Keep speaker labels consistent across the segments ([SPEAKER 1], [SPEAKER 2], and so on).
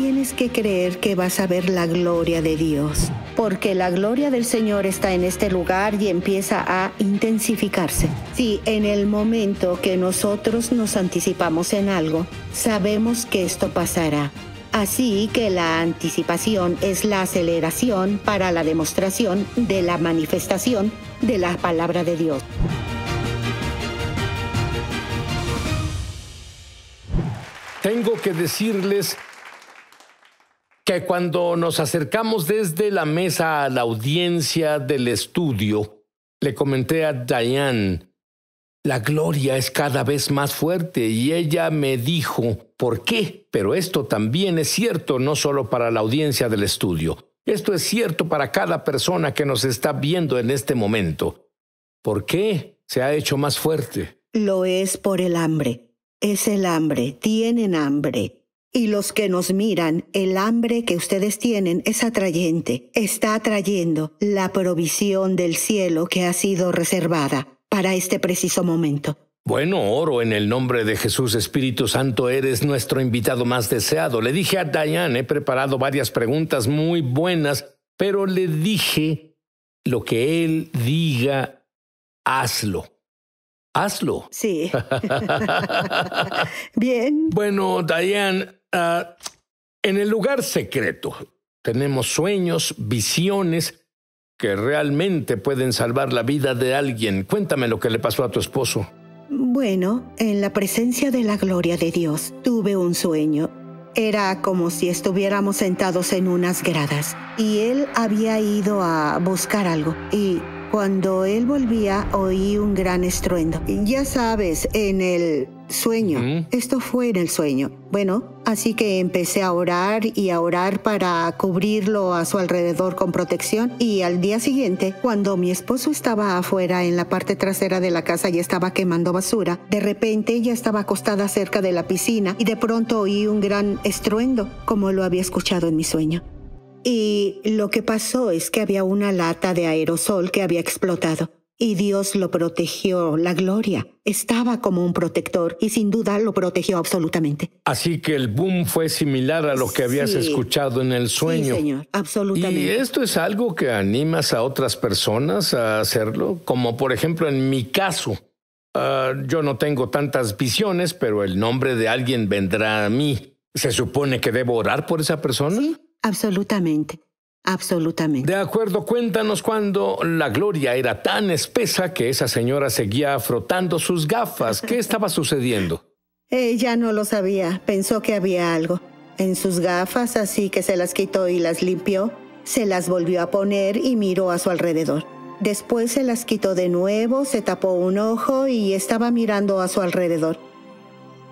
[SPEAKER 1] tienes que creer que vas a ver la gloria de Dios, porque la gloria del Señor está en este lugar y empieza a intensificarse. Si en el momento que nosotros nos anticipamos en algo, sabemos que esto pasará. Así que la anticipación es la aceleración para la demostración de la manifestación de la palabra de Dios.
[SPEAKER 2] Tengo que decirles cuando nos acercamos desde la mesa a la audiencia del estudio, le comenté a Diane, la gloria es cada vez más fuerte y ella me dijo, ¿por qué? Pero esto también es cierto no solo para la audiencia del estudio, esto es cierto para cada persona que nos está viendo en este momento. ¿Por qué se ha hecho más fuerte?
[SPEAKER 1] Lo es por el hambre. Es el hambre. Tienen hambre y los que nos miran, el hambre que ustedes tienen es atrayente, está atrayendo la provisión del cielo que ha sido reservada para este preciso
[SPEAKER 2] momento. Bueno, oro en el nombre de Jesús Espíritu Santo, eres nuestro invitado más deseado. Le dije a Diane, he preparado varias preguntas muy buenas, pero le dije lo que él diga, hazlo. Hazlo. Sí. Bien. Bueno, Diane, Ah, en el lugar secreto tenemos sueños, visiones que realmente pueden salvar la vida de alguien. Cuéntame lo que le pasó a tu esposo.
[SPEAKER 1] Bueno, en la presencia de la gloria de Dios tuve un sueño. Era como si estuviéramos sentados en unas gradas y él había ido a buscar algo y cuando él volvía oí un gran estruendo. Ya sabes, en el sueño. Esto fue en el sueño. Bueno, así que empecé a orar y a orar para cubrirlo a su alrededor con protección y al día siguiente, cuando mi esposo estaba afuera en la parte trasera de la casa y estaba quemando basura, de repente ella estaba acostada cerca de la piscina y de pronto oí un gran estruendo como lo había escuchado en mi sueño. Y lo que pasó es que había una lata de aerosol que había explotado. Y Dios lo protegió, la gloria. Estaba como un protector y sin duda lo protegió absolutamente.
[SPEAKER 2] Así que el boom fue similar a lo que habías escuchado en el sueño. Sí, señor, absolutamente. ¿Y esto es algo que animas a otras personas a hacerlo? Como por ejemplo en mi caso. Ah, yo no tengo tantas visiones, pero el nombre de alguien vendrá a mí. ¿Se supone que debo orar por esa persona? Absolutamente. Absolutamente. De acuerdo, cuéntanos cuando la gloria era tan espesa que esa señora seguía frotando sus gafas. ¿Qué estaba sucediendo?
[SPEAKER 1] Ella eh, no lo sabía, pensó que había algo en sus gafas, así que se las quitó y las limpió, se las volvió a poner y miró a su alrededor. Después se las quitó de nuevo, se tapó un ojo y estaba mirando a su alrededor.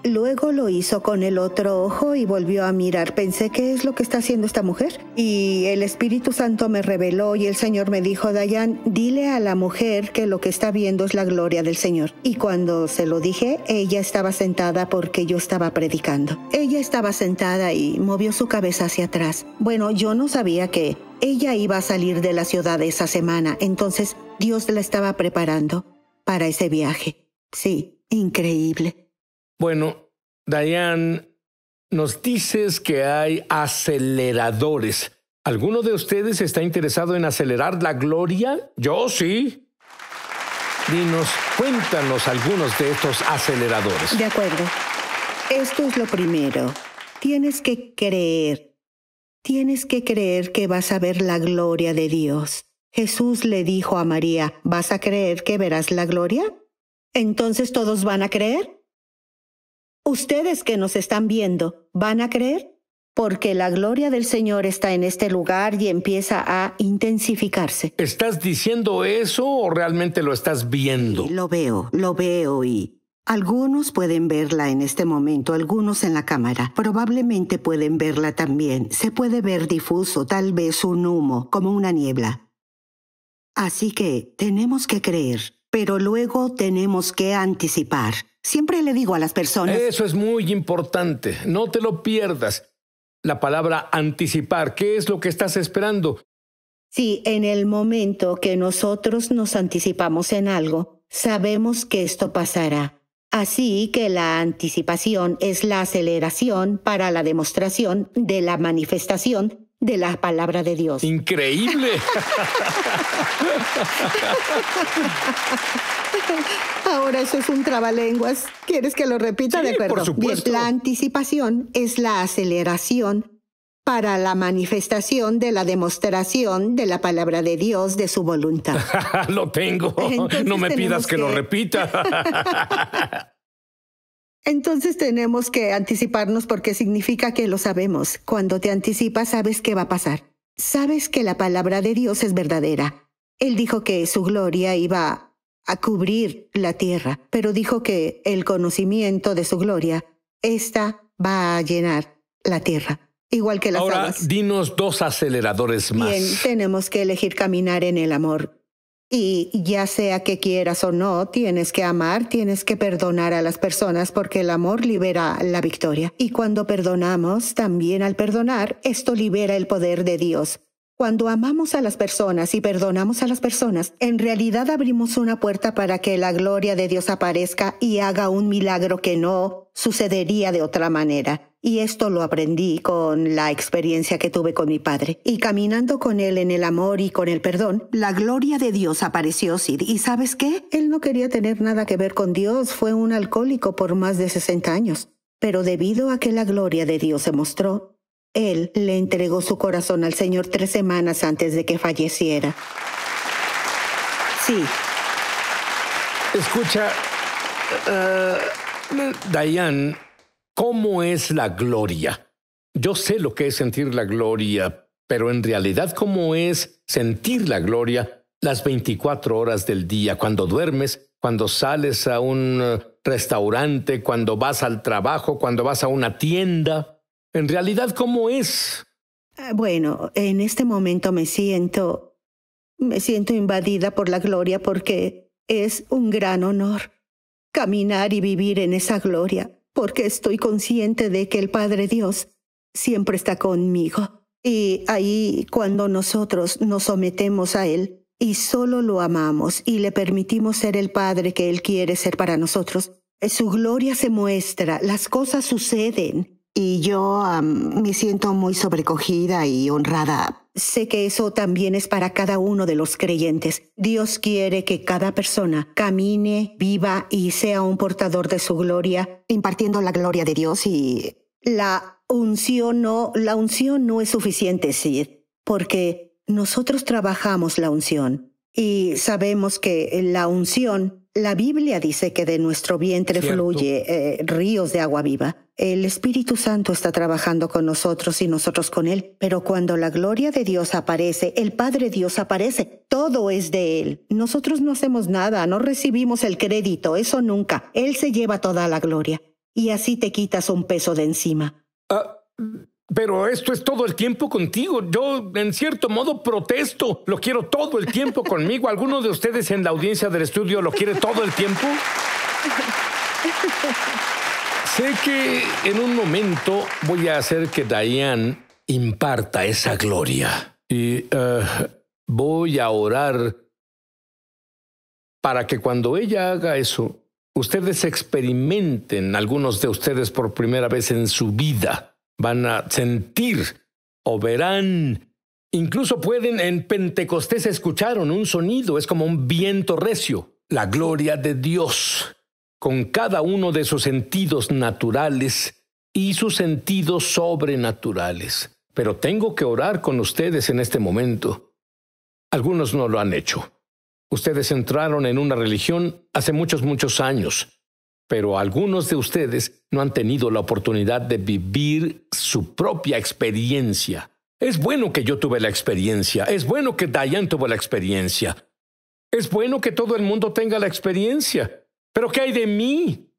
[SPEAKER 1] Luego lo hizo con el otro ojo y volvió a mirar. Pensé, ¿qué es lo que está haciendo esta mujer? Y el Espíritu Santo me reveló y el Señor me dijo, Dayan, dile a la mujer que lo que está viendo es la gloria del Señor. Y cuando se lo dije, ella estaba sentada porque yo estaba predicando. Ella estaba sentada y movió su cabeza hacia atrás. Bueno, yo no sabía que ella iba a salir de la ciudad esa semana, entonces Dios la estaba preparando para ese viaje.
[SPEAKER 2] Sí, increíble. Bueno, Diane, nos dices que hay aceleradores. ¿Alguno de ustedes está interesado en acelerar la gloria? Yo sí. Dinos, cuéntanos algunos de estos aceleradores. De
[SPEAKER 1] acuerdo. Esto es lo primero. Tienes que creer. Tienes que creer que vas a ver la gloria de Dios. Jesús le dijo a María, ¿vas a creer que verás la gloria? Entonces todos van a creer. Ustedes que nos están viendo, ¿van a creer? Porque la gloria del Señor está en este lugar y empieza a intensificarse.
[SPEAKER 2] ¿Estás diciendo eso o realmente lo estás viendo? lo veo, lo veo
[SPEAKER 1] y algunos pueden verla en este momento, algunos en la cámara. Probablemente pueden verla también. Se puede ver difuso, tal vez un humo, como una niebla. Así que tenemos que creer, pero luego tenemos que anticipar. Siempre le digo a las personas...
[SPEAKER 2] Eso es muy importante, no te lo pierdas. La palabra anticipar, ¿qué es lo que estás esperando?
[SPEAKER 1] Sí, en el momento que nosotros nos anticipamos en algo, sabemos que esto pasará. Así que la anticipación es la aceleración para la demostración de la manifestación de la palabra de Dios.
[SPEAKER 2] Increíble.
[SPEAKER 1] Ahora eso es un trabalenguas. ¿Quieres que lo repita? de acuerdo. Por supuesto. la anticipación es la aceleración para la manifestación de la demostración de la palabra de Dios de su voluntad.
[SPEAKER 2] lo tengo. no me pidas que lo repita.
[SPEAKER 1] Entonces tenemos que anticiparnos porque significa que lo sabemos. Cuando te anticipas sabes qué va a pasar. Sabes que la palabra de Dios es verdadera. Él dijo que su gloria iba a cubrir la tierra, pero dijo que el conocimiento de su gloria, esta va a llenar la tierra
[SPEAKER 2] igual que las Ahora, dinos dos aceleradores más.
[SPEAKER 1] tenemos que elegir caminar en el amor. Y ya sea que quieras o no, tienes que amar, tienes que perdonar a las personas porque el amor libera la victoria. Y cuando perdonamos, también al perdonar, esto libera el poder de Dios. Cuando amamos a las personas y perdonamos a las personas, en realidad abrimos una puerta para que la gloria de Dios aparezca y haga un milagro que no sucedería de otra manera. Y esto lo aprendí con la experiencia que tuve con mi padre. Y caminando con él en el amor y con el perdón, la gloria de Dios apareció, Sid. ¿Y sabes qué? Él no quería tener nada que ver con Dios. Fue un alcohólico por más de 60 años. Pero debido a que la gloria de Dios se mostró, él le entregó su corazón al Señor tres semanas antes de que falleciera.
[SPEAKER 2] Sí. Escucha, eh, Diane ¿Cómo es la gloria? Yo sé lo que es sentir la gloria, pero en realidad cómo es sentir la gloria las 24 horas del día, cuando duermes, cuando sales a un eh, restaurante, cuando vas al trabajo, cuando vas a una tienda. En realidad, ¿cómo es?
[SPEAKER 1] Ah, bueno, en este momento me siento, me siento invadida por la gloria porque es un gran honor caminar y vivir en esa gloria porque estoy consciente de que el Padre Dios siempre está conmigo. Y ahí cuando nosotros nos sometemos a Él y solo lo amamos y le permitimos ser el Padre que Él quiere ser para nosotros, eh, su gloria se muestra, las cosas suceden. Y yo me siento muy sobrecogida y honrada Sé que eso también es para cada uno de los creyentes. Dios quiere que cada persona camine, viva y sea un portador de su gloria, impartiendo la gloria de Dios y la unción no, la unción no es suficiente, sí, porque nosotros trabajamos la unción y sabemos que la unción, la Biblia dice que de nuestro vientre fluye eh, ríos de agua viva. El Espíritu Santo está trabajando con nosotros y nosotros con Él, pero cuando la gloria de Dios aparece, el Padre Dios aparece, todo es de Él. Nosotros no hacemos nada, no recibimos el crédito, eso nunca. Él se lleva toda la gloria y así te quitas un peso de encima.
[SPEAKER 2] Ah, pero esto es todo el tiempo contigo. Yo, en cierto modo, protesto. Lo quiero todo el tiempo conmigo. ¿Alguno de ustedes en la audiencia del estudio lo quiere todo el tiempo? Sé que en un momento voy a hacer que Diane imparta esa gloria y eh, voy a orar para que cuando ella haga eso, ustedes experimenten, algunos de ustedes por primera vez en su vida, van a sentir o verán. Incluso pueden en Pentecostés escucharon un sonido, es como un viento recio, la gloria de Dios con cada uno de sus sentidos naturales y sus sentidos sobrenaturales. Pero tengo que orar con ustedes en este momento. Algunos no lo han hecho. Ustedes entraron en una religión hace muchos, muchos años, pero algunos de ustedes no han tenido la oportunidad de vivir su propia experiencia. Es bueno que yo tuve la experiencia, es bueno que Diane tuvo la experiencia, es bueno que todo el mundo tenga la experiencia, pero ¿qué hay de mí?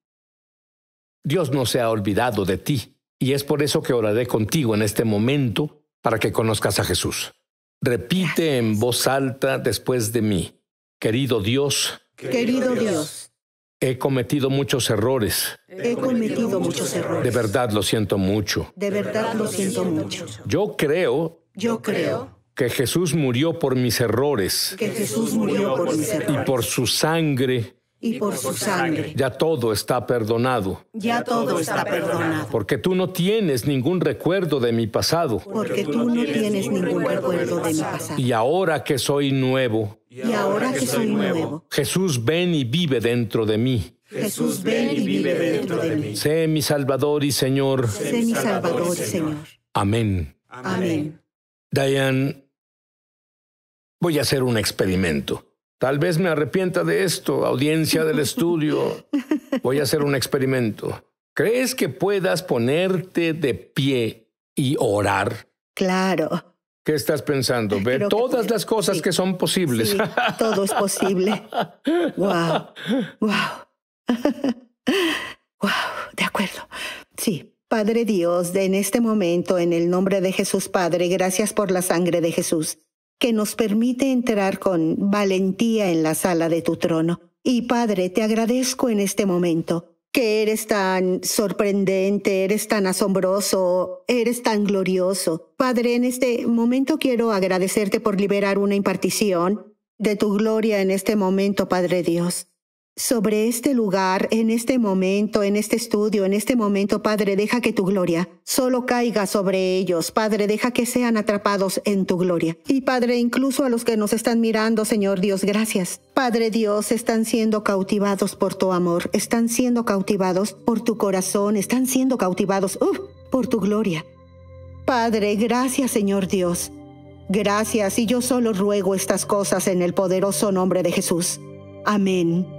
[SPEAKER 2] Dios no se ha olvidado de ti, y es por eso que oraré contigo en este momento para que conozcas a Jesús. Repite en voz alta después de mí, querido Dios.
[SPEAKER 1] Querido Dios.
[SPEAKER 2] He cometido muchos errores.
[SPEAKER 1] He cometido muchos errores.
[SPEAKER 2] De verdad lo siento mucho. De verdad lo siento mucho. Yo creo. Yo creo que Jesús murió por mis errores. Que Jesús murió por mis errores. Y por su sangre y por su sangre. Ya todo está perdonado.
[SPEAKER 1] Ya todo está
[SPEAKER 2] perdonado. Porque tú no tienes ningún recuerdo de mi pasado.
[SPEAKER 1] Porque tú no tienes ningún recuerdo de mi pasado.
[SPEAKER 2] Y ahora que soy nuevo.
[SPEAKER 1] Y ahora que soy nuevo.
[SPEAKER 2] Jesús ven y vive dentro de mí. Jesús ven y vive dentro de mí. Sé mi Salvador y Señor. Sé mi Salvador y Señor. Amén.
[SPEAKER 1] Amén.
[SPEAKER 2] Diane, voy a hacer un experimento. Tal vez me arrepienta de esto, audiencia del estudio. Voy a hacer un experimento. ¿Crees que puedas ponerte de pie y orar?
[SPEAKER 1] Claro.
[SPEAKER 2] ¿Qué estás pensando? Ver todas las cosas que son posibles. todo es posible. wow. Wow.
[SPEAKER 1] wow. De acuerdo. Sí. Padre Dios, en este momento, en el nombre de Jesús Padre, gracias por la sangre de Jesús que nos permite entrar con valentía en la sala de tu trono. Y Padre, te agradezco en este momento que eres tan sorprendente, eres tan asombroso, eres tan glorioso. Padre, en este momento quiero agradecerte por liberar una impartición de tu gloria en este momento, Padre Dios sobre este lugar, en este momento, en este estudio, en este momento, Padre, deja que tu gloria solo caiga sobre ellos. Padre, deja que sean atrapados en tu gloria. Y Padre, incluso a los que nos están mirando, Señor Dios, gracias. Padre Dios, están siendo cautivados por tu amor, están siendo cautivados por tu corazón, están siendo cautivados uh, por tu gloria. Padre, gracias, Señor Dios. Gracias y yo solo ruego estas cosas en el poderoso nombre de Jesús. Amén